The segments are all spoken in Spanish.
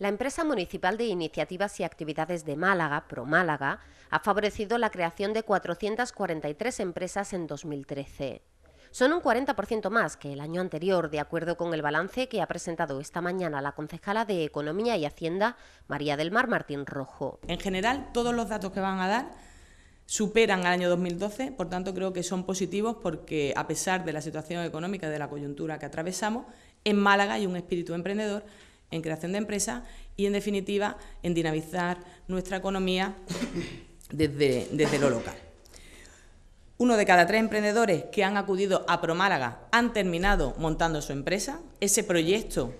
La empresa municipal de iniciativas y actividades de Málaga, Pro Málaga, ha favorecido la creación de 443 empresas en 2013. Son un 40% más que el año anterior, de acuerdo con el balance que ha presentado esta mañana la concejala de Economía y Hacienda, María del Mar Martín Rojo. En general, todos los datos que van a dar superan al año 2012, por tanto creo que son positivos porque a pesar de la situación económica de la coyuntura que atravesamos, en Málaga hay un espíritu emprendedor en creación de empresas y, en definitiva, en dinamizar nuestra economía desde, lo local. Uno de cada tres emprendedores que han acudido a Promálaga han terminado montando su empresa. Ese proyecto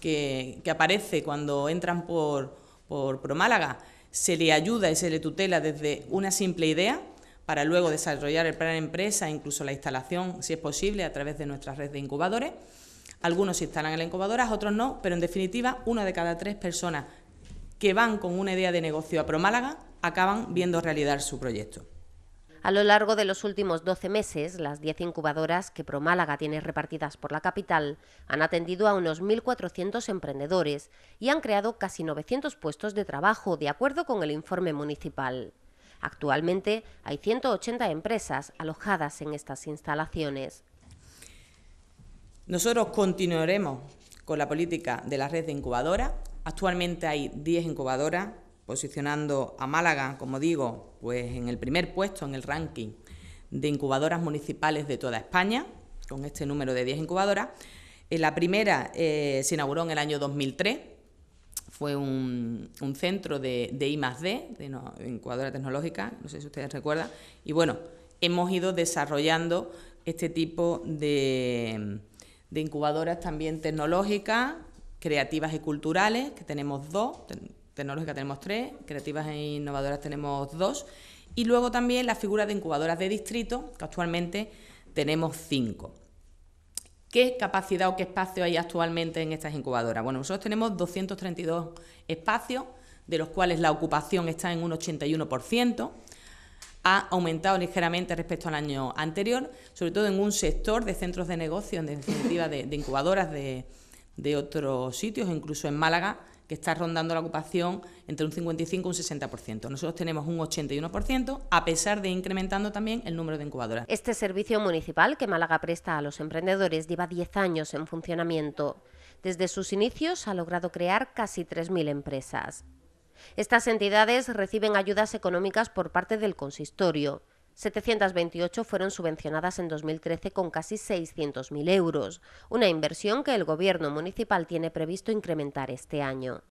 que, aparece cuando entran por, Promálaga se le ayuda y se le tutela desde una simple idea para luego desarrollar el plan de empresa, incluso la instalación, si es posible, a través de nuestra red de incubadores. Algunos se instalan en la incubadora, otros no, pero en definitiva, una de cada tres personas que van con una idea de negocio a Promálaga acaban viendo realidad su proyecto. A lo largo de los últimos 12 meses, las 10 incubadoras que ProMálaga tiene repartidas por la capital han atendido a unos 1.400 emprendedores y han creado casi 900 puestos de trabajo, de acuerdo con el informe municipal. Actualmente hay 180 empresas alojadas en estas instalaciones. Nosotros continuaremos con la política de la red de incubadoras. Actualmente hay 10 incubadoras, posicionando a Málaga, como digo, pues en el primer puesto en el ranking de incubadoras municipales de toda España, con este número de 10 incubadoras. Eh, la primera eh, se inauguró en el año 2003, fue un, centro de, de I de incubadora tecnológica, no sé si ustedes recuerdan, y bueno, hemos ido desarrollando este tipo de de incubadoras también tecnológicas, creativas y culturales, que tenemos dos, tecnológicas tenemos tres, creativas e innovadoras tenemos dos, y luego también la figura de incubadoras de distrito, que actualmente tenemos cinco. ¿Qué capacidad o qué espacio hay actualmente en estas incubadoras? Bueno, nosotros tenemos 232 espacios, de los cuales la ocupación está en un 81% ha aumentado ligeramente respecto al año anterior, sobre todo en un sector de centros de negocio, en definitiva de, incubadoras de, de otros sitios, incluso en Málaga, que está rondando la ocupación entre un 55 y un 60%. Nosotros tenemos un 81%, a pesar de incrementando también el número de incubadoras. Este servicio municipal que Málaga presta a los emprendedores lleva 10 años en funcionamiento. Desde sus inicios ha logrado crear casi 3.000 empresas. Estas entidades reciben ayudas económicas por parte del consistorio. 728 fueron subvencionadas en 2013 con casi 600.000 euros, una inversión que el Gobierno municipal tiene previsto incrementar este año.